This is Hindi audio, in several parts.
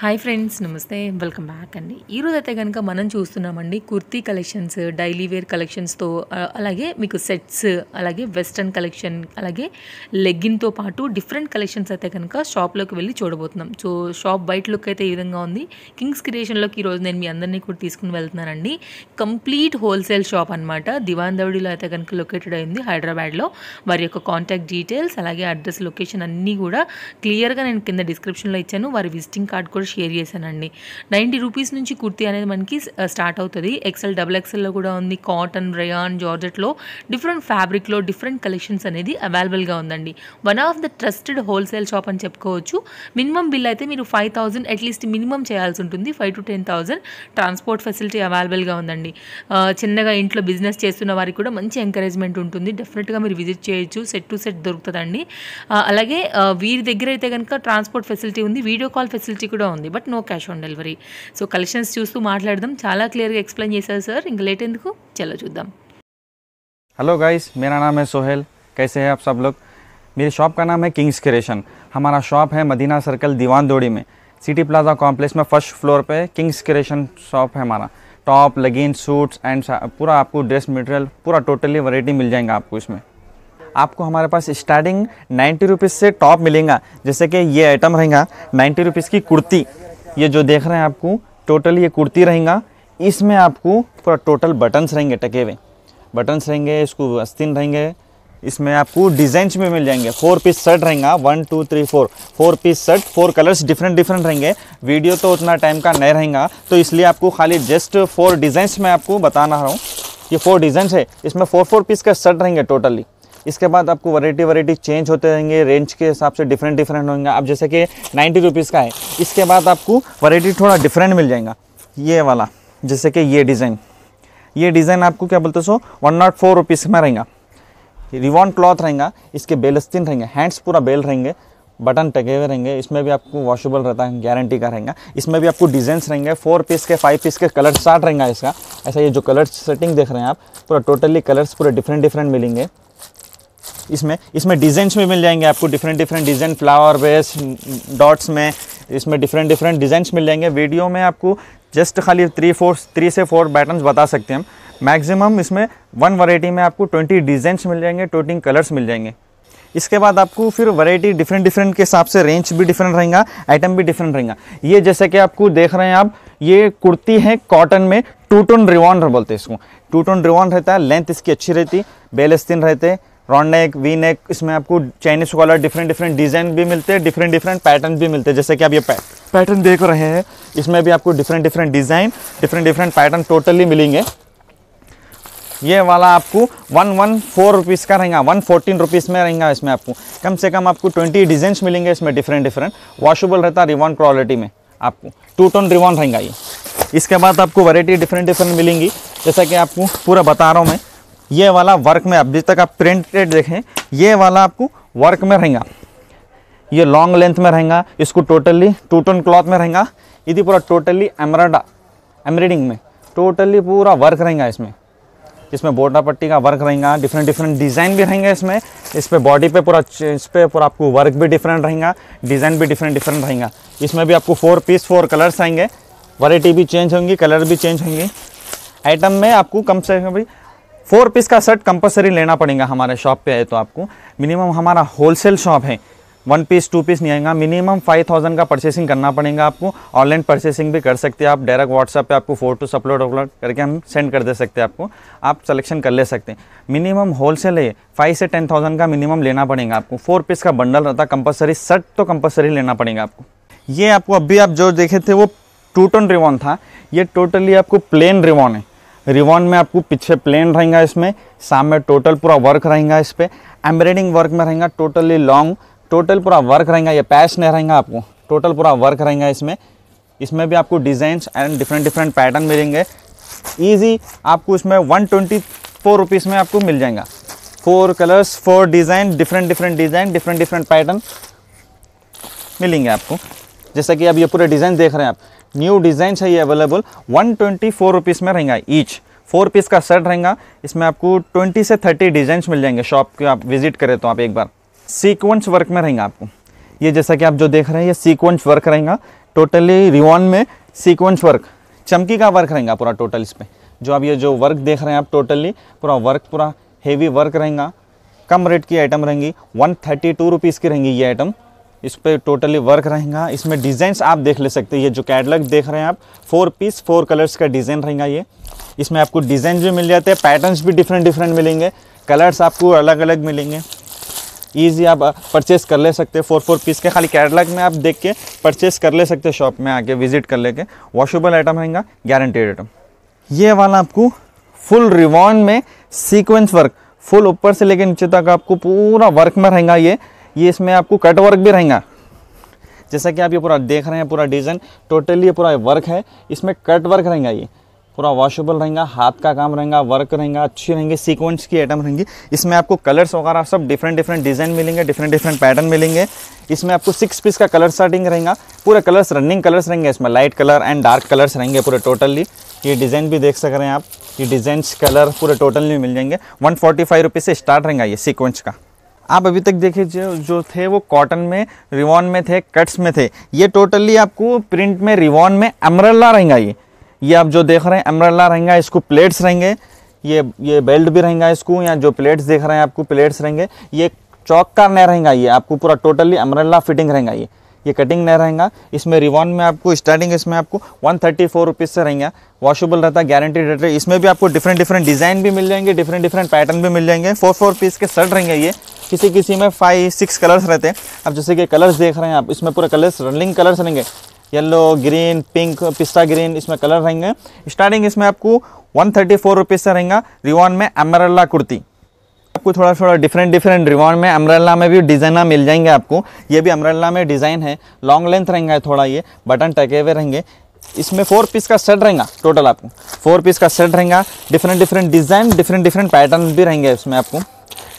హాయ్ ఫ్రెండ్స్ నమస్తే వెల్కమ్ బ్యాక్ అండి ఈరోజు అయితే కనుక మనం చూస్తున్నామండి కుర్తీ కలెక్షన్స్ డైలీ వేర్ కలెక్షన్స్తో అలాగే మీకు సెట్స్ అలాగే వెస్ట్రన్ కలెక్షన్ అలాగే లెగ్గిన్తో పాటు డిఫరెంట్ కలెక్షన్స్ అయితే కనుక షాప్లోకి వెళ్ళి చూడబోతున్నాం సో షాప్ బయట లుక్ అయితే ఈ విధంగా ఉంది కింగ్స్ క్రియేషన్లోకి ఈరోజు నేను మీ అందరినీ కూడా తీసుకుని వెళ్తున్నానండి కంప్లీట్ హోల్సేల్ షాప్ అనమాట దివాన్ దౌడిలో అయితే కనుక లొకేటెడ్ అయింది హైదరాబాద్లో వారి యొక్క కాంటాక్ట్ డీటెయిల్స్ అలాగే అడ్రస్ లొకేషన్ అన్నీ కూడా క్లియర్గా నేను కింద డిస్క్రిప్షన్లో ఇచ్చాను వారి విజిటింగ్ కార్డ్ కూడా కూడా షేర్ చేశానండి నైంటీ రూపీస్ నుంచి కుర్తీ అనేది మనకి స్టార్ట్ అవుతుంది ఎక్సెల్ డబుల్ ఎక్సెల్లో కూడా ఉంది కాటన్ రయాన్ జార్జెట్లో డిఫరెంట్ ఫ్యాబ్రిక్లో డిఫరెంట్ కలెక్షన్స్ అనేది అవైలబుల్గా ఉందండి one of the trusted wholesale shop అని చెప్పుకోవచ్చు మినిమం బిల్ అయితే మీరు ఫైవ్ థౌజండ్ అట్లీస్ట్ మినిమం చేయాల్సి ఉంటుంది five to ten thousand transport facility అవైలబుల్గా ఉందండి చిన్నగా ఇంట్లో బిజినెస్ చేస్తున్న వారికి కూడా మంచి ఎంకరేజ్మెంట్ ఉంటుంది డెఫినెట్గా మీరు విజిట్ చేయొచ్చు సెట్ టు సెట్ దొరుకుతుందండి అలాగే వీరి దగ్గర అయితే కనుక ట్రాన్స్పోర్ట్ ఫెసిలిటీ ఉంది వీడియో కాల్ ఫెసిలిటీ కూడా उसे but no cash on delivery so collections చూస్తూ మాట్లాడదాం చాలా క్లియర్గా ఎక్స్ప్లెయిన్ చేశారు సార్ ఇంకా లేట్ हेलो गाइस मेरा नाम है सोहेल कैसे हैं आप सब लोग मेरी शॉप का नाम है किंग्स क्रिएशन हमारा शॉप है मदीना सर्कल दीवान दोड़ी में सिटी प्लाजा कॉम्प्लेक्स में फर्स्ट फ्लोर पे किंग्स क्रिएशन शॉप है हमारा टॉप लगीन सूट्स एंड पूरा आपको ड्रेस मटेरियल पूरा टोटली वैरायटी मिल जाएगा आपको इसमें आपको हमारे पास स्टार्टिंग नाइन्टी रुपीज़ से टॉप मिलेगा जैसे कि ये आइटम रहेगा नाइन्टी रुपीज़ की कुर्ती ये जो देख रहे हैं आपको टोटल ये कुर्ती रहेगा इसमें आपको पूरा टोटल बटन्स रहेंगे टके हुए बटन्स रहेंगे इसको अस्तिन रहेंगे इसमें आपको डिज़ाइंस में मिल जाएंगे फोर पीस शर्ट रहेगा one two three four four piece shirt four colours different different रहेंगे वीडियो तो उतना टाइम का नहीं रहेगा तो इसलिए आपको खाली जस्ट फोर डिज़ाइंस में आपको बताना रहा हूँ ये फोर डिज़ाइंस है इसमें फोर फोर पीस का शर्ट रहेंगे टोटली इसके बाद आपको वरायटी वराइटी चेंज होते रहेंगे रेंज के हिसाब से डिफरेंट डिफरेंट होंगे आप जैसे कि नाइन्टी रुपीज़ का है इसके बाद आपको वराइटी थोड़ा डिफरेंट मिल जाएगा ये वाला जैसे कि ये डिज़ाइन ये डिज़ाइन आपको क्या बोलते सो वन नाट फोर रुपीज़ में रहेंगे रिवॉन क्लॉथ रहेंगे इसके बेलस्तीन रहेंगे हैंड्स पूरा बेल रहेंगे बटन टके हुए रहेंगे इसमें भी आपको वॉशेबल रहता है गारंटी का रहेंगे इसमें भी आपको डिजाइंस रहेंगे फोर पीस के फाइव पीस के कलर स्टार्ट रहेंगे इसका ऐसा ये जो कलर सेटिंग देख रहे हैं आप पूरा टोटली कलर्स पूरे डिफरेंट डिफरेंट मिलेंगे इसमें इसमें डिज़ाइंस भी मिल जाएंगे आपको different different design flower base dots में इसमें डिफरेंट डिफरेंट डिज़ाइंस मिल जाएंगे वीडियो में आपको जस्ट खाली थ्री फोर थ्री से फोर पैटर्न बता सकते हैं हम मैक्सिमम इसमें वन वराइटी में आपको ट्वेंटी डिज़ाइंस मिल जाएंगे ट्वेंटी कलर्स मिल जाएंगे इसके बाद आपको फिर वैरायटी डिफरेंट डिफरेंट के हिसाब से रेंज भी डिफरेंट रहेगा आइटम भी डिफरेंट रहेगा ये जैसे कि आपको देख रहे हैं आप ये कुर्ती है कॉटन में टू टोन रिवॉन बोलते हैं इसको टू टोन रिवॉन रहता है लेंथ इसकी अच्छी रहती बेलस्तीन रहते हैं रॉन्ड नेक वी नेक इसमें आपको Chinese collar different different design भी मिलते हैं डिफरेंट डिफरेंट पैटर्न भी मिलते हैं जैसे कि आप ये पैटर्न देख रहे हैं इसमें भी आपको different different design different different pattern totally मिलेंगे ये वाला आपको वन वन फोर रुपीज़ का रहेगा वन फोर्टीन रुपीज़ में रहेगा इसमें आपको कम से कम आपको ट्वेंटी डिज़ाइन मिलेंगे इसमें डिफरेंट डिफरेंट वॉशेबल रहता है रिवॉन क्वालिटी में आपको टू टोन रिवॉन रहेगा ये इसके बाद आपको वैरायटी डिफरेंट डिफरेंट मिलेंगी जैसा कि आपको पूरा बता रहा हूँ मैं ये वाला वर्क में जिस तक आप प्रिंटेड देखें ये वाला आपको वर्क में रहेगा ये लॉन्ग लेंथ में रहेगा इसको टोटली टू टन क्लॉथ में रहेगा यदि पूरा टोटली एमराडा एम्ब्रॉइडिंग में टोटली पूरा वर्क रहेगा इसमें इसमें बोटा पट्टी का वर्क रहेगा डिफरेंट डिफरेंट डिज़ाइन भी रहेंगे इसमें इस पर बॉडी पे पूरा इस पर पूरा आपको वर्क भी डिफरेंट रहेगा डिज़ाइन भी डिफरेंट डिफरेंट रहेगा इसमें भी आपको फोर पीस फोर कलर्स आएंगे वराइटी भी चेंज होंगी कलर भी चेंज होंगे आइटम में आपको कम से कम भी फोर पीस का शर्ट कंपलसरी लेना पड़ेगा हमारे शॉप पे आए तो आपको मिनिमम हमारा होलसेल शॉप है वन पीस टू पीस नहीं आएगा मिनिमम फाइव थाउजेंड का परचेसिंग करना पड़ेगा आपको ऑनलाइन परचेसिंग भी कर सकते हैं आप डायरेक्ट व्हाट्सएप पे आपको फोटोस अपलोड अपलोड करके हम सेंड कर दे सकते हैं आपको आप सिलेक्शन कर ले सकते हैं मिनिमम होलसेल है फाइव से टेन थाउजेंड का मिनिमम लेना पड़ेगा आपको फोर पीस का बंडल रहता है कंपलसरी शर्ट तो कंपलसरी लेना पड़ेगा आपको ये आपको अभी आप जो देखे थे वो टू टन रिवॉन था ये टोटली आपको प्लेन रिवॉन है रिवॉन में आपको पीछे प्लेन रहेगा इसमें सामने टोटल पूरा वर्क रहेगा इस पर एम्ब्रॉइडिंग वर्क में रहेगा टोटली लॉन्ग टोटल पूरा वर्क रहेगा ये पैच नहीं रहेगा आपको टोटल पूरा वर्क रहेगा इसमें इसमें भी आपको design and different different pattern मिलेंगे ईजी आपको इसमें वन ट्वेंटी फोर रुपीज़ में आपको मिल जाएगा four colours four design different different design different different pattern मिलेंगे आपको जैसा कि आप ये पूरे डिज़ाइन देख रहे हैं आप न्यू डिज़ाइन है ये available one twenty four rupees में रहेगा ईच फोर पीस का सेट रहेगा इसमें आपको ट्वेंटी से थर्टी डिज़ाइन मिल जाएंगे शॉप के आप विजिट करें तो आप एक बार सीक्वेंस वर्क में रहेंगे आपको ये जैसा कि आप जो देख रहे हैं ये सीक्वेंस वर्क रहेगा टोटली रिवॉन में सीक्वेंस वर्क चमकी का वर्क रहेगा पूरा टोटल इस पर जो आप ये जो वर्क देख रहे हैं आप टोटली पूरा वर्क पूरा हेवी वर्क रहेगा कम रेट की आइटम रहेंगी वन थर्टी टू रुपीज़ की रहेंगी ये आइटम इस पर टोटली वर्क रहेगा इसमें डिज़ाइन आप देख ले सकते हैं ये जो कैटलॉग देख रहे हैं आप फोर पीस फोर कलर्स का डिज़ाइन रहेगा ये इसमें आपको डिज़ाइन भी मिल जाते हैं पैटर्न्स भी डिफरेंट डिफरेंट मिलेंगे कलर्स आपको अलग अलग मिलेंगे ईजी आप परचेस uh, कर ले सकते हैं फोर फोर पीस के खाली कैटलॉग में आप देख के परचेस कर ले सकते हैं शॉप में आके विजिट कर लेके वॉशेबल आइटम रहेगा गारंटेड आइटम ये वाला आपको फुल रिवॉन में सीक्वेंस वर्क फुल ऊपर से लेके नीचे तक आपको पूरा वर्क में रहेगा ये ये इसमें आपको कट वर्क भी रहेगा जैसा कि आप ये पूरा देख रहे हैं पूरा डिज़ाइन टोटली ये पूरा वर्क है इसमें कट वर्क रहेगा ये पूरा वॉशेबल रहेगा हाथ का काम रहेगा वर्क रहेगा अच्छी रहेंगे सीक्वेंस की आइटम रहेंगी इसमें आपको कलर्स वगैरह सब डिफरेंट डिफरेंट डिज़ाइन मिलेंगे डिफरेंट डिफरेंट पैटर्न मिलेंगे इसमें आपको सिक्स पीस का कलर स्टार्टिंग रहेगा पूरे कलर्स रनिंग कलर्स रहेंगे इसमें light colour and dark colours रहेंगे पूरे टोटली ये डिज़ाइन भी देख सक रहे हैं आप ये डिज़ाइन कलर पूरे टोटली मिल जाएंगे वन फोर्टी फाइव से स्टार्ट रहेगा ये सीक्वेंस का आप अभी तक देखे जो जो थे वो कॉटन में रिवॉन में थे कट्स में थे ये टोटली आपको प्रिंट में रिवॉन में अमरल्ला रहेंगे ये ये आप जो देख रहे हैं अमरल्ला रहेगा इसको प्लेट्स रहेंगे ये ये बेल्ट भी रहेंगे इसको या जो प्लेट्स देख रहे हैं आपको प्लेट्स रहेंगे ये चौक का नहीं रहेंगे ये आपको पूरा टोटली अमरल्ला फिटिंग रहेंगे ये ये कटिंग नहीं रहेगा इसमें रिवॉन में आपको स्टार्टिंग इसमें आपको वन थर्टी फोर रुपीज़ से रहेंगे वॉशेबल रहता है गारंटीड रहता है इसमें भी आपको डिफरेंट डिफरेंट डिज़ाइन भी मिल जाएंगे डिफरेंट डिफरेंट पैटर्न भी मिल जाएंगे फोर फोर पीस के शर्ट रहेंगे ये किसी किसी में फाइव सिक्स कलर्स रहते हैं अब जैसे कि कलर्स देख रहे हैं आप इसमें पूरा कलर्स रनिंग कलर्स रहेंगे येलो ग्रीन पिंक पिस्ता ग्रीन इसमें कलर रहेंगे स्टार्टिंग इसमें आपको वन थर्टी फोर रुपीज़ से रहेंगे रिवॉन में एमरल्ला कुर्ती आपको थोड़ा थोड़ा डिफरेंट डिफरेंट रिवॉन में अमरेला में भी डिज़ाइना मिल जाएंगे आपको ये भी अमरेला में डिज़ाइन है लॉन्ग लेंथ रहेंगे थोड़ा ये बटन टके हुए रहेंगे इसमें फोर पीस का सेट रहेगा टोटल आपको फोर पीस का सेट रहेगा different different design different different pattern भी रहेंगे इसमें आपको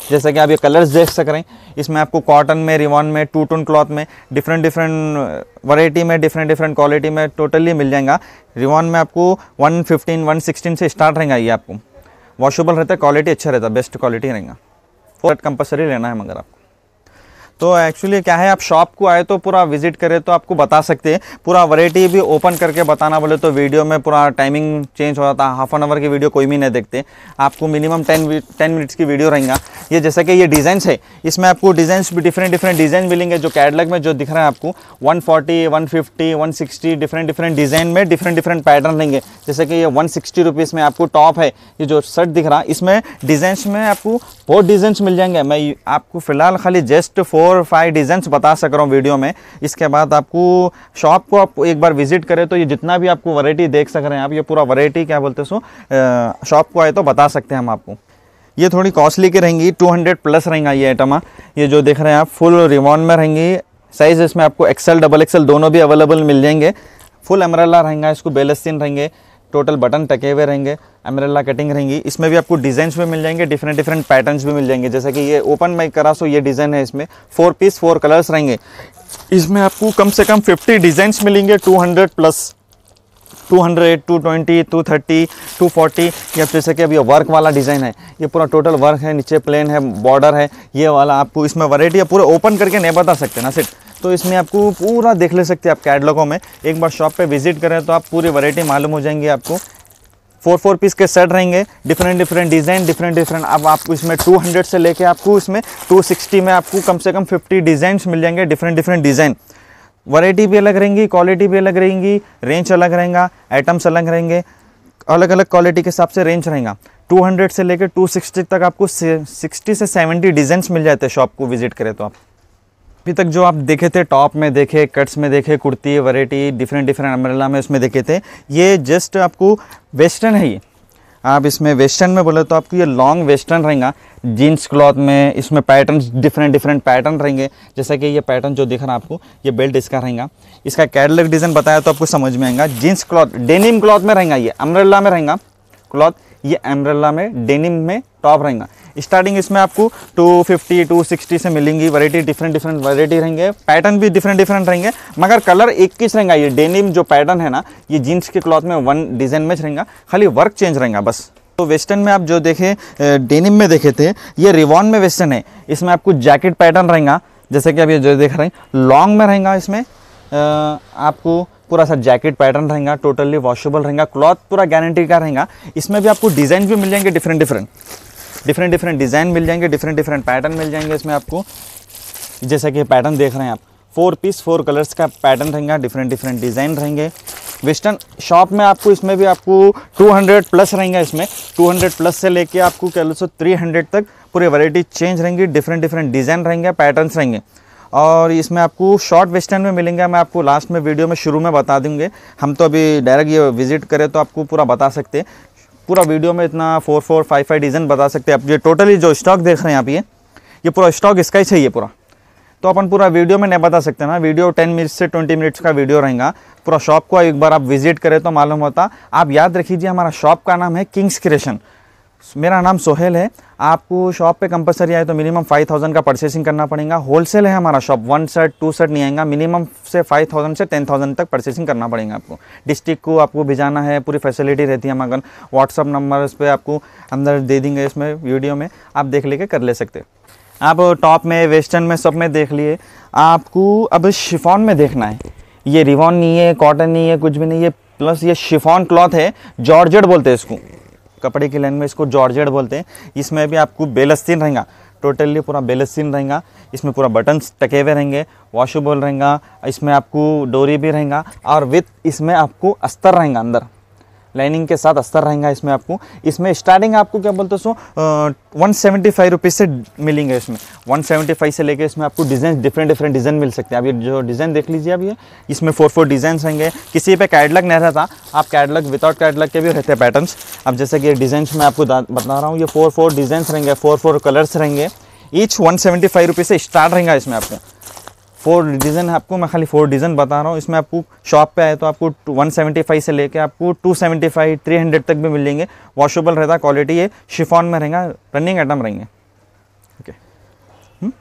जैसे कि आप ये कलर्स देख सक रहे हैं इसमें आपको कॉटन में रिवॉन में टू टून क्लॉथ में डिफरेंट डिफरेंट वराइटी में डिफरेंट डिफरेंट क्वालिटी में टोटली मिल जाएगा रिवॉन में आपको 115 116 से स्टार्ट रहेगा ये आपको वॉशेबल रहता है क्वालिटी अच्छा रहता है बेस्ट क्वालिटी रहेगा फोर कंपलसरी लेना है मगर आपको तो एक्चुअली क्या है आप शॉप को आए तो पूरा विजिट करें तो आपको बता सकते हैं पूरा वरायटी भी ओपन करके बताना बोले तो वीडियो में पूरा टाइमिंग चेंज हो जाता है हाफ एन आवर की वीडियो कोई भी नहीं देखते आपको मिनिमम टेन टेन मिनट्स की वीडियो रहेंगे ये जैसे कि ये डिज़ाइन है इसमें आपको डिज़ाइन भी डिफरेंट डिफरेंट डिज़ाइन मिलेंगे जो कैडलग में जो दिख रहा है आपको one forty one fifty one sixty different different design में डिफरेंट डिफरेंट पैटर्न लेंगे जैसे कि ये वन सिक्सटी रुपीज़ में आपको टॉप है ये जो शर्ट दिख रहा है इसमें डिज़ाइंस में आपको बहुत डिजाइन मिल जाएंगे मैं आपको फिलहाल खाली just four four five designs बता सक रहा हूँ वीडियो में इसके बाद आपको शॉप को आप एक बार विजिट करें तो ये जितना भी आपको वरायटी देख सक रहे हैं आप ये पूरा वरायटी क्या बोलते सो शॉप को आए तो बता सकते हैं हम आपको ये थोड़ी कॉस्टली की रहेंगी 200 प्लस रहेंगे ये आइटमा ये जो देख रहे हैं आप फुल रिवॉन में रहेंगी साइज़ इसमें आपको एक्सेल डबल एक्सेल दोनों भी अवेलेबल मिल जाएंगे फुल एमरेला रहेंगे इसको बेलस्तीन रहेंगे टोटल बटन टके हुए रहेंगे अमरेला कटिंग रहेंगी इसमें भी आपको डिज़ाइंस भी मिल जाएंगे डिफरेंट डिफरेंट पैटर्न्स भी मिल जाएंगे जैसे कि ये ओपन माइक करा सो ये डिज़ाइन है इसमें फोर पीस फोर कलर्स रहेंगे इसमें आपको कम से कम फिफ्टी डिज़ाइंस मिलेंगे टू हंड्रेड प्लस 200, 220, 230, 240 या जैसे कि अभी वर्क वाला डिज़ाइन है ये पूरा टोटल वर्क है नीचे प्लेन है बॉर्डर है ये वाला आपको इसमें वराइटी है पूरे ओपन करके नहीं बता सकते ना सिर्फ तो इसमें आपको पूरा देख ले सकते हैं आप कैटलॉगों में एक बार शॉप पे विजिट करें तो आप पूरी वैरायटी मालूम हो जाएंगी आपको फोर फोर पीस के सेट रहेंगे different different design different different अब आपको इसमें 200 से लेके आपको इसमें 260 में आपको कम से कम 50 डिज़ाइंस मिल जाएंगे डिफरेंट डिफरेंट डिज़ाइन वैरायटी भी अलग रहेंगी क्वालिटी भी अलग रहेंगी रेंज अलग रहेगा आइटम्स अलग रहेंगे अलग अलग क्वालिटी के हिसाब से रेंज रहेगा 200 से लेकर 260 तक आपको 60 से 70 डिज़ाइंस मिल जाते हैं शॉप को विजिट करें तो आप अभी तक जो आप देखे थे टॉप में देखे कट्स में देखे kurti variety different different umbrella में उसमें देखे थे ये जस्ट आपको वेस्टर्न है ये आप इसमें वेस्टर्न में बोले तो आपको ये लॉन्ग वेस्टर्न रहेगा जीन्स क्लॉथ में इसमें पैटर्न डिफरेंट डिफरेंट पैटर्न रहेंगे जैसा कि ये पैटर्न जो दिख रहा है आपको ये बेल्ट इसका रहेगा इसका कैटलग डिज़ाइन बताया तो आपको समझ में आएगा जीन्स क्लॉथ डेनिम क्लॉथ में रहेगा ये अम्ब्रेला में रहेगा क्लॉथ ये अम्ब्रेला में डेनिम में टॉप रहेगा स्टार्टिंग इसमें आपको 250, 260 से मिलेंगी वैरायटी डिफरेंट डिफरेंट वैरायटी रहेंगे पैटर्न भी डिफरेंट डिफरेंट रहेंगे मगर कलर एक किस रहेगा ये डेनिम जो पैटर्न है ना ये जीन्स के क्लॉथ में वन डिजाइन में रहेगा खाली वर्क चेंज रहेगा बस तो वेस्टर्न में आप जो देखे डेनिम में देखे थे ये रिवॉन में वेस्टर्न है इसमें आपको जैकेट पैटर्न रहेगा जैसे कि आप ये जो देख रहे हैं लॉन्ग में रहेगा इसमें आपको पूरा सा जैकेट पैटर्न रहेगा टोटली वॉशेबल रहेगा क्लॉथ पूरा गारंटी का रहेगा इसमें भी आपको डिज़ाइन भी मिल जाएंगे different different different different design मिल जाएंगे डिफरेंट डिफरेंट पैटर्न मिल जाएंगे इसमें आपको जैसा कि पैटर्न देख रहे हैं आप फोर पीस फोर कलर्स का पैटर्न रहेंगे डिफरेंट डिफरेंट डिज़ाइन रहेंगे वेस्टर्न शॉप में आपको इसमें भी आपको 200 प्लस रहेंगे इसमें 200 प्लस से लेके आपको कह लो सो थ्री तक पूरे वैरायटी चेंज रहेंगी डिफरेंट डिफरेंट डिज़ाइन रहेंगे पैटर्न्स रहेंगे और इसमें आपको शॉर्ट वेस्टर्न में मिलेंगे मैं आपको लास्ट में वीडियो में शुरू में बता दूँगे हम तो अभी डायरेक्ट ये विजिट करें तो आपको पूरा बता सकते हैं पूरा वीडियो में इतना four four five five design बता सकते हैं आप ये टोटली जो स्टॉक देख रहे हैं आप ये ये पूरा स्टॉक इसका ही चाहिए पूरा तो अपन पूरा वीडियो में नहीं बता सकते ना वीडियो टेन मिनट्स से ट्वेंटी मिनट्स का वीडियो रहेगा पूरा शॉप को एक बार आप विजिट करें तो मालूम होता आप याद रखीजिए हमारा शॉप का नाम है किंग्स क्रिएशन मेरा नाम सोहेल है आपको शॉप पे कंपलसरी आए तो मिनिमम फाइव थाउजेंड का परचेसिंग करना पड़ेगा होलसेल है हमारा shop one set two set नहीं आएगा मिनिमम से फाइव थाउजेंड से टेन थाउजेंड तक परचेसिंग करना पड़ेगा आपको डिस्ट्रिक्ट को आपको भिजाना है पूरी फैसिलिटी रहती है हमारे व्हाट्सअप नंबर उस पर आपको अंदर दे देंगे इसमें वीडियो में आप देख लेके कर ले सकते आप टॉप में वेस्टर्न में सब में देख लिए आपको अब शिफॉन में देखना है ये रिवॉन नहीं है कॉटन नहीं है कुछ भी नहीं है प्लस ये शिफॉन क्लॉथ है जॉर्जेट बोलते हैं इसको कपड़े की लाइन में इसको जॉर्जेट बोलते हैं इसमें भी आपको बेलस्तीन रहेगा टोटली पूरा बेलस्तीन रहेगा इसमें पूरा बटन्स टके हुए रहेंगे वॉशबल रहेगा इसमें आपको डोरी भी रहेगा और विथ इसमें आपको अस्तर रहेगा अंदर लाइनिंग के साथ अस्तर रहेगा इसमें आपको इसमें स्टार्टिंग आपको क्या बोलते सो वन सेवेंटी फाइव रुपीज़ से मिलेंगे इसमें वन सेवेंटी फाइव से लेके इसमें आपको डिज़ाइन डिफरेंट डिफरेंट डिज़ाइन मिल सकते हैं अभी जो डिज़ाइन देख लीजिए अभी ये इसमें फोर फोर डिज़ाइन रहेंगे किसी पे कैडलग नहीं रहता आप कैडलग विदाउट कैडलग के भी रहते हैं पैटर्न अब जैसे कि डिज़ाइन में आपको बता रहा हूँ ये फोर फोर डिज़ाइन रहेंगे फोर फोर कलर्स रहेंगे each one seventy five rupees से स्टार्ट रहेगा इसमें आपको फोर डिज़न है आपको मैं खाली फोर डिज़न बता रहा हूँ इसमें आपको शॉप पे आए तो आपको 175 से लेके आपको 275 300 तक भी मिलेंगे वॉशेबल रहता क्वालिटी ये शिफॉन में रहेगा रनिंग आइटम रहेंगे ओके okay. हम्म।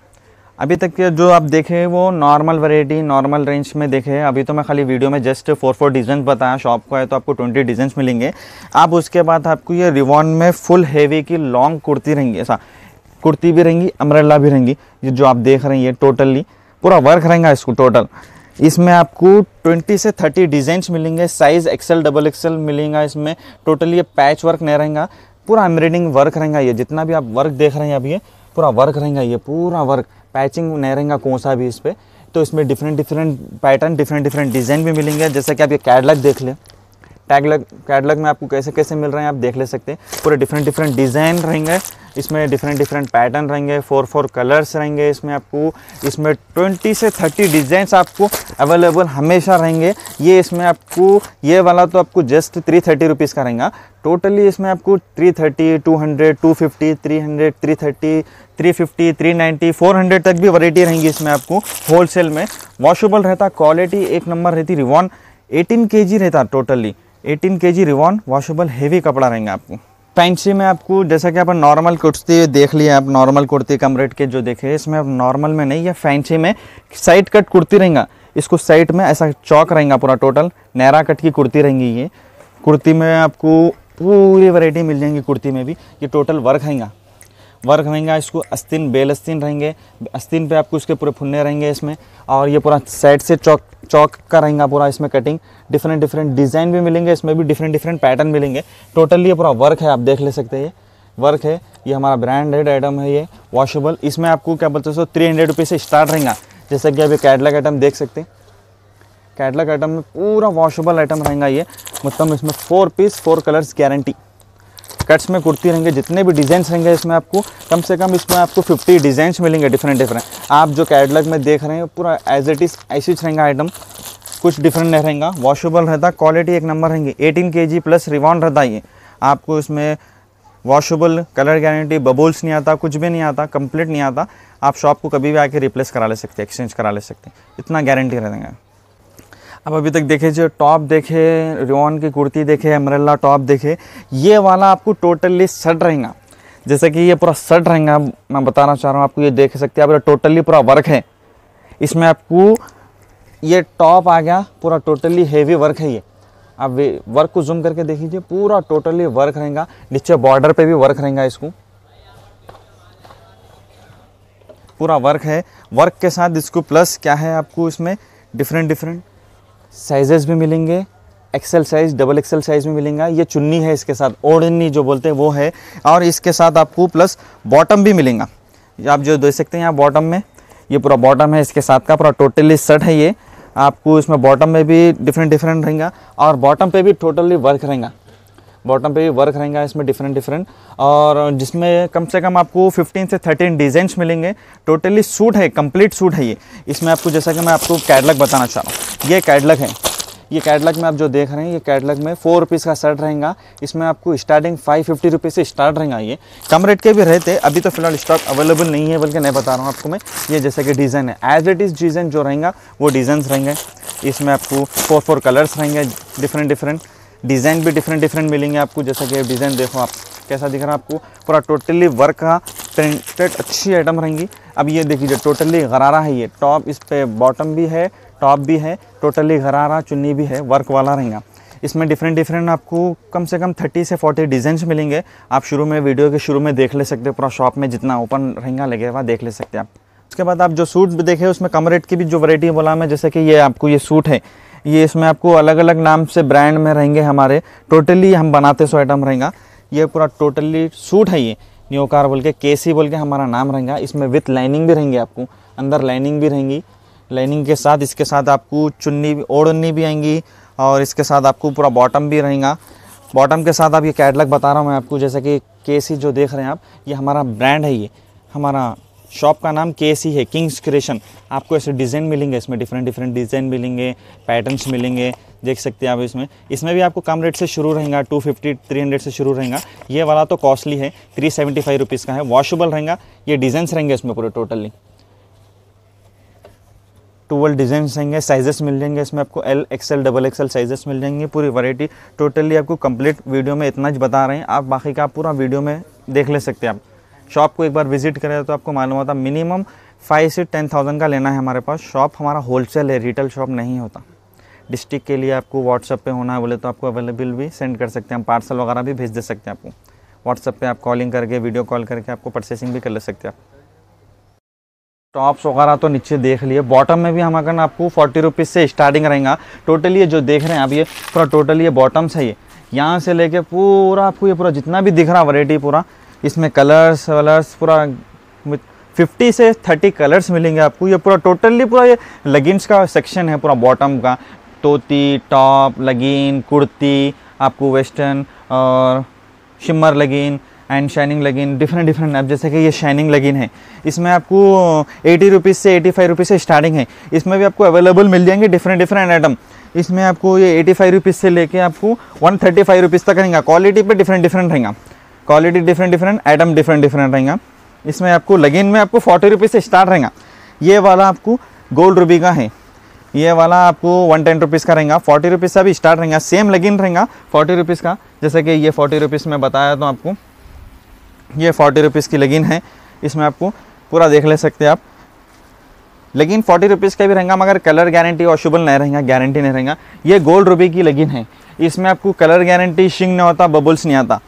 अभी तक जो आप देखे वो नॉर्मल वेराइटी नॉर्मल रेंज में देखे अभी तो मैं खाली वीडियो में जस्ट फोर फोर डिज़ाइन बताया शॉप को आए तो आपको ट्वेंटी डिज़ाइन मिलेंगे आप उसके बाद आपको ये रिवॉन में फुल हेवी की लॉन्ग कुर्ती रहेंगी ऐसा कुर्ती भी रहेंगी अमरेला भी रहेंगी जो आप देख रहे हैं ये टोटली पूरा वर्क रहेगा इसको टोटल इसमें आपको 20 से 30 डिजाइंस मिलेंगे साइज एक्सेल डबल एक्सेल मिलेगा इसमें टोटली ये पैच वर्क नहीं रहेगा पूरा एम्ब्रॉइडिंग वर्क रहेगा ये जितना भी आप वर्क देख रहे हैं अभी ये पूरा वर्क रहेगा ये पूरा वर्क पैचिंग नहीं रहेगा कौन सा भी इस पर तो इसमें different different pattern different different design भी मिलेंगे जैसे कि आप ये कैडलग देख लें टैगलग कैडलग में आपको कैसे कैसे मिल रहे हैं आप देख ले सकते हैं पूरे डिफरेंट डिफरेंट डिज़ाइन रहेंगे इसमें डिफरेंट डिफरेंट पैटर्न रहेंगे फोर फोर कलर्स रहेंगे इसमें आपको इसमें ट्वेंटी से थर्टी डिज़ाइंस आपको अवेलेबल हमेशा रहेंगे ये इसमें आपको ये वाला तो आपको जस्ट थ्री थर्टी रुपीज़ का रहेगा टोटली इसमें आपको three thirty two hundred two fifty three hundred three thirty three fifty three ninety four hundred तक भी वराइटी रहेंगी इसमें आपको होल सेल में वॉशेबल रहता क्वालिटी एक नंबर रहती रिवॉन एटीन के जी रहता टोटली एटीन के जी रिवॉन वॉशेबल हैवी कपड़ा रहेंगे आपको पैंसी में आपको जैसा कि आप नॉर्मल कुर्ती देख लिए आप नॉर्मल कुर्ती कम रेट के जो देखे इसमें आप नॉर्मल में नहीं है फैंसी में साइड कट कुर्ती रहेगा इसको साइड में ऐसा चौक रहेगा पूरा टोटल नैरा कट की कुर्ती रहेंगी ये कुर्ती में आपको पूरी वैरायटी मिल जाएंगी कुर्ती में भी ये टोटल वर्क हैंगा वर्क रहेंगे इसको अस्तिन बेल अस्तिन रहेंगे अस्तिन पे आपको इसके पूरे फुन्ने रहेंगे इसमें और ये पूरा साइड से चौक चौक का रहेगा पूरा इसमें कटिंग डिफरेंट डिफरेंट डिज़ाइन भी मिलेंगे इसमें भी डिफरेंट डिफरेंट पैटर्न मिलेंगे टोटली ये पूरा वर्क है आप देख ले सकते हैं वर्क है ये हमारा ब्रांडेड आइटम है ये वॉशेबल इसमें आपको क्या बोलते सो थ्री हंड्रेड रुपीज़ से स्टार्ट रहेगा जैसा कि आप ये कैटलॉग आइटम देख सकते हैं कैटलॉग आइटम में पूरा वॉशेबल आइटम रहेगा ये मतलब इसमें four piece four colours guarantee cuts में कुर्ती रहेंगे जितने भी डिज़ाइंस रहेंगे इसमें आपको कम से कम इसमें आपको 50 डिज़ाइंस मिलेंगे डिफरेंट डिफरेंट आप जो कैटलग में देख रहे हैं पूरा एज इट इज़ ऐसी रहेगा आइटम कुछ डिफरेंट नहीं रहेगा वॉशेबल रहता क्वालिटी एक नंबर रहेंगे एटीन के प्लस रिवॉन रहता ये आपको इसमें वॉशेबल कलर गारंटी बबुल्स नहीं आता कुछ भी नहीं आता कंप्लीट नहीं आता आप शॉप को कभी भी आके रिप्लेस करा ले सकते एक्सचेंज करा ले सकते इतना गारंटी रहेंगे आप अभी तक देखे जो टॉप देखे रिवॉन की कुर्ती देखे अमरेला टॉप देखे ये वाला आपको टोटली सट रहेगा जैसे कि ये पूरा सट रहेगा मैं बताना चाह रहा हूँ आपको ये देख सकते हैं आप टोटली पूरा वर्क है इसमें आपको ये टॉप आ गया पूरा टोटली हेवी वर्क है ये आप वर्क को जूम करके देख लीजिए पूरा टोटली वर्क रहेगा नीचे बॉर्डर पे भी वर्क रहेगा इसको पूरा वर्क है वर्क के साथ इसको प्लस क्या है आपको इसमें डिफरेंट डिफरेंट साइजेस भी मिलेंगे XL size double XL size में मिलेगा ये चुन्नी है इसके साथ ओढ़नी जो बोलते हैं वो है और इसके साथ आपको प्लस बॉटम भी मिलेगा आप जो देख सकते हैं यहाँ बॉटम में ये पूरा बॉटम है इसके साथ का पूरा टोटली सेट है ये आपको इसमें बॉटम में भी डिफरेंट डिफरेंट रहेगा और बॉटम पे भी टोटली वर्क रहेगा बॉटम पे भी वर्क रहेगा इसमें डिफरेंट डिफरेंट और जिसमें कम से कम आपको 15 से 13 डिज़ाइंस मिलेंगे टोटली सूट है कंप्लीट सूट है ये इसमें आपको जैसा कि मैं आपको कैटलग बताना चाह रहा हूँ ये कैटलग है ये कैटलग में आप जो देख रहे हैं ये कैटलग में फोर रुपीज़ का शर्ट रहेगा इसमें आपको स्टार्टिंग फाइव फिफ्टी रुपीज़ से स्टार्ट रहेगा ये कम रेट के भी रहते अभी तो फिलहाल स्टॉक अवेलेबल नहीं है बल्कि नहीं बता रहा हूँ आपको मैं ये जैसे कि डिज़ाइन है एज इट इज़ डिज़ाइन जो रहेगा वो डिज़ाइन रहेंगे इसमें आपको फोर फोर कलर्स रहेंगे डिफरेंट डिफरेंट डिज़ाइन भी डिफरेंट डिफरेंट मिलेंगे आपको जैसा कि डिज़ाइन देखो आप कैसा दिख रहा है आपको पूरा टोटली वर्क का प्रिंटेड अच्छी आइटम रहेंगी अब ये देखिए टोटली गरारा है ये टॉप इस पर बॉटम भी है टॉप भी है टोटली गरारा चुन्नी भी है वर्क वाला रहेगा इसमें डिफरेंट डिफरेंट आपको कम से कम 30 से 40 डिजाइन मिलेंगे आप शुरू में वीडियो के शुरू में देख ले सकते हो पूरा शॉप में जितना ओपन रहेंगे लगे हुआ देख ले सकते हैं आप उसके बाद आप जो सूट देखे उसमें कम रेट की भी जो वरायटी बोला मैं जैसे कि ये आपको ये सूट है ये इसमें आपको अलग अलग नाम से ब्रांड में रहेंगे हमारे टोटली हम बनाते सौ आइटम रहेंगे ये पूरा टोटली सूट है ये न्योकार बोल के केसी बोल के हमारा नाम रहेगा इसमें विथ लाइनिंग भी रहेंगे आपको अंदर लाइनिंग भी रहेंगी लाइनिंग के साथ इसके साथ आपको चुन्नी ओढ़नी भी आएंगी और इसके साथ आपको पूरा बॉटम भी रहेगा बॉटम के साथ आप ये कैटलग बता रहा हूँ मैं आपको जैसे कि केसी जो देख रहे हैं आप ये हमारा ब्रांड है ये हमारा शॉप का नाम के सी है किंग्स क्रिएशन आपको ऐसे डिज़ाइन मिलेंगे इसमें डिफरेंट डिफरेंट डिज़ाइन मिलेंगे पैटर्न्स मिलेंगे देख सकते हैं आप इसमें इसमें भी आपको कम रेट से शुरू रहेगा 250 300 से शुरू रहेगा ये वाला तो कॉस्टली है थ्री सेवेंटी फाइव रुपीज़ का है वॉशेबल रहेगा ये डिज़ाइंस रहेंगे इसमें पूरे टोटली टूवल डिजाइन रहेंगे साइजेस मिल जाएंगे इसमें आपको L XL double XL sizes मिल जाएंगे पूरी वराइटी टोटली आपको कंप्लीट वीडियो में इतना ही बता रहे हैं आप बाकी का पूरा वीडियो में देख ले सकते हैं आप शॉप को एक बार विजिट करें तो आपको मालूम होता मिनिमम फाइव से टेन थाउजेंड का लेना है हमारे पास शॉप हमारा होलसेल है रिटेल शॉप नहीं होता डिस्ट्रिक्ट के लिए आपको व्हाट्सअप पे होना है बोले तो आपको अवेलेबल भी सेंड कर सकते हैं हम पार्सल वगैरह भी भेज दे सकते हैं आपको व्हाट्सअप पे आप कॉलिंग करके वीडियो कॉल करके आपको परचेसिंग भी कर ले सकते हैं टॉप्स वगैरह तो नीचे देख लिए बॉटम में भी हमारे आपको फोर्टी रुपीज़ से स्टार्टिंग रहेगा टोटली ये जो देख रहे हैं आप ये पूरा टोटली ये बॉटम्स है ये यहाँ से लेके पूरा आपको ये पूरा जितना भी दिख रहा वैरायटी पूरा इसमें कलर्स वलर्स पूरा फिफ्टी से थर्टी कलर्स मिलेंगे आपको ये पूरा टोटली पूरा ये लगिनस का सेक्शन है पूरा बॉटम का टोती टॉप लगिन कुर्ती आपको वेस्टर्न और shimmer legging and shining legging different different अब जैसे कि ये शाइनिंग लगिन है इसमें आपको एटी रुपीज़ से एटी फाइव रुपीज़ से स्टार्टिंग है इसमें भी आपको अवेलेबल मिल जाएंगे डिफरेंट डिफरेंट आइटम इसमें आपको ये एटी फाइव रुपीज़ से लेके आपको वन थर्टी फाइव रुपीज़ तक रहेंगे क्वालिटी पे डिफरेंट डिफरेंट रहेंगे quality different different item different different रहेगा इसमें आपको लगिन में आपको फोर्टी रुपीज़ से स्टार्ट रहेगा ये वाला आपको गोल्ड रूबी का है ये वाला आपको वन टेन रुपीज़ का रहेगा फोर्टी रुपीज़ से भी स्टार्ट रहेगा सेम लगिन रहेगा फोर्टी रुपीज़ का जैसे कि ये फोर्टी रुपीज़ में बताया तो आपको ये फोर्टी रुपीज़ की लगिन है इसमें आपको पूरा देख ले सकते आप लेकिन फोर्टी रुपीज़ का भी रहेगा मगर कलर गारंटी शुभल नहीं रहेगा गारंटी नहीं रहेगा ये गोल्ड रूबी की लगिन है इसमें आपको कलर गारंटी शिंग नहीं होता बबल्स नहीं आता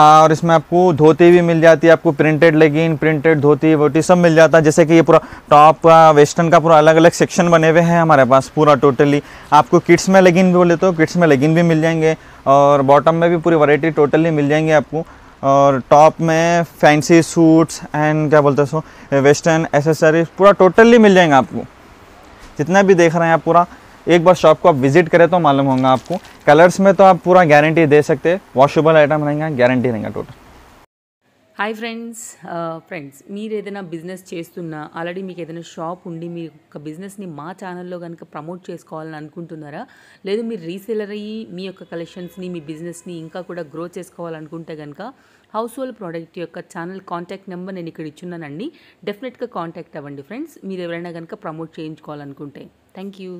और इसमें आपको धोती भी मिल जाती है आपको प्रिंटेड लेगिन प्रिंटेड धोती वोटी सब मिल जाता है जैसे कि ये पूरा टॉप वेस्टर्न का पूरा अलग अलग सेक्शन बने हुए हैं हमारे पास पूरा टोटली आपको किड्स में लेगिन भी बोले तो किड्स में लेगिन भी मिल जाएंगे और बॉटम में भी पूरी वराइटी टोटली मिल जाएंगी आपको और टॉप में फैंसी सूट्स एंड क्या बोलते हैं सो वेस्टर्न एसेसरीज पूरा टोटली मिल जाएंगे आपको जितना भी देख रहे हैं आप पूरा एक बार शॉप को आप विजिट करें तो मालूम होगा आपको कलर्स में तो आप पूरा गारंटी दे सकते हैं वॉशेबल आइटम रहेगा गारंटी रहेगा टोटल హాయ్ ఫ్రెండ్స్ ఫ్రెండ్స్ మీరు ఏదైనా బిజినెస్ చేస్తున్నా ఆల్రెడీ మీకు ఏదైనా షాప్ ఉండి మీ యొక్క బిజినెస్ని మా ఛానల్లో కనుక ప్రమోట్ చేసుకోవాలని అనుకుంటున్నారా లేదు మీరు రీసెలర్ అయ్యి మీ యొక్క కలెక్షన్స్ని మీ బిజినెస్ని ఇంకా కూడా గ్రో చేసుకోవాలనుకుంటే కనుక హౌస్ హోల్డ్ ప్రోడక్ట్ యొక్క ఛానల్ కాంటాక్ట్ నెంబర్ నేను ఇక్కడ ఇచ్చున్నానండి డెఫినెట్గా కాంటాక్ట్ అవ్వండి ఫ్రెండ్స్ మీరు ఎవరైనా కనుక ప్రమోట్ చేయించుకోవాలనుకుంటే థ్యాంక్ యూ